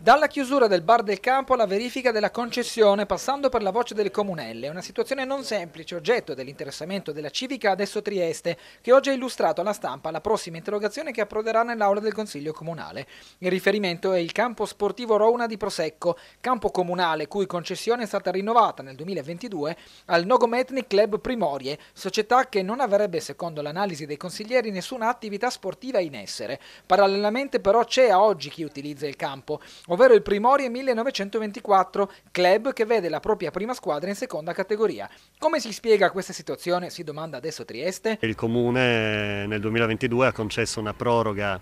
Dalla chiusura del bar del campo alla verifica della concessione, passando per la voce del comunelle, una situazione non semplice, oggetto dell'interessamento della civica adesso Trieste, che oggi ha illustrato alla stampa la prossima interrogazione che approderà nell'aula del Consiglio Comunale. Il riferimento è il campo sportivo Rouna di Prosecco, campo comunale cui concessione è stata rinnovata nel 2022 al Nogometni Club Primorie, società che non avrebbe, secondo l'analisi dei consiglieri, nessuna attività sportiva in essere. Parallelamente però c'è a oggi chi utilizza il campo ovvero il Primorie 1924, club che vede la propria prima squadra in seconda categoria. Come si spiega questa situazione? Si domanda adesso Trieste. Il comune eh, nel 2022 ha concesso una proroga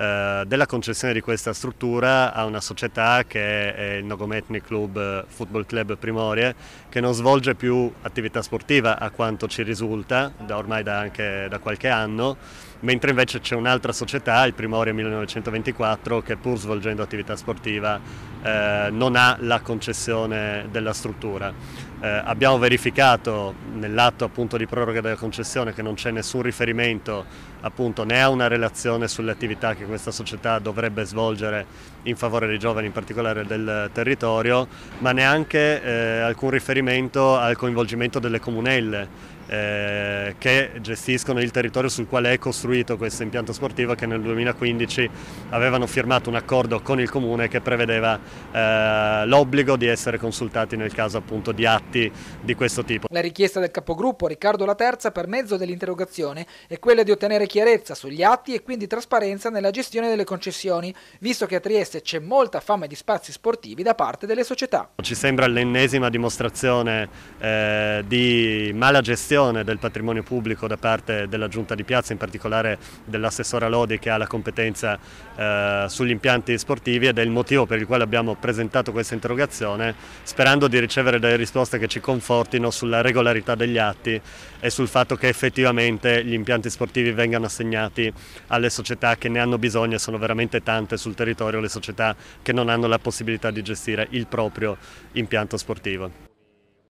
eh, della concessione di questa struttura a una società che è il Nogometni Club eh, Football Club Primorie, che non svolge più attività sportiva a quanto ci risulta, da ormai da anche da qualche anno, mentre invece c'è un'altra società, il Primorie 1924, che pur svolgendo attività sportiva eh, non ha la concessione della struttura. Eh, abbiamo verificato nell'atto appunto, di proroga della concessione che non c'è nessun riferimento appunto, né a una relazione sulle attività che questa società dovrebbe svolgere in favore dei giovani, in particolare del territorio, ma neanche eh, alcun riferimento al coinvolgimento delle comunelle eh, che gestiscono il territorio sul quale è costruito questo impianto sportivo che nel 2015 avevano firmato un accordo con il comune che prevedeva eh, l'obbligo di essere consultati nel caso appunto di atti di questo tipo. La richiesta del capogruppo Riccardo La Terza per mezzo dell'interrogazione è quella di ottenere chiarezza sugli atti e quindi trasparenza nella gestione delle concessioni, visto che a Trieste c'è molta fama di spazi sportivi da parte delle società. Ci sembra l'ennesima dimostrazione eh, di mala gestione gestione del patrimonio pubblico da parte della Giunta di Piazza, in particolare dell'assessora Lodi che ha la competenza eh, sugli impianti sportivi ed è il motivo per il quale abbiamo presentato questa interrogazione sperando di ricevere delle risposte che ci confortino sulla regolarità degli atti e sul fatto che effettivamente gli impianti sportivi vengano assegnati alle società che ne hanno bisogno e sono veramente tante sul territorio le società che non hanno la possibilità di gestire il proprio impianto sportivo.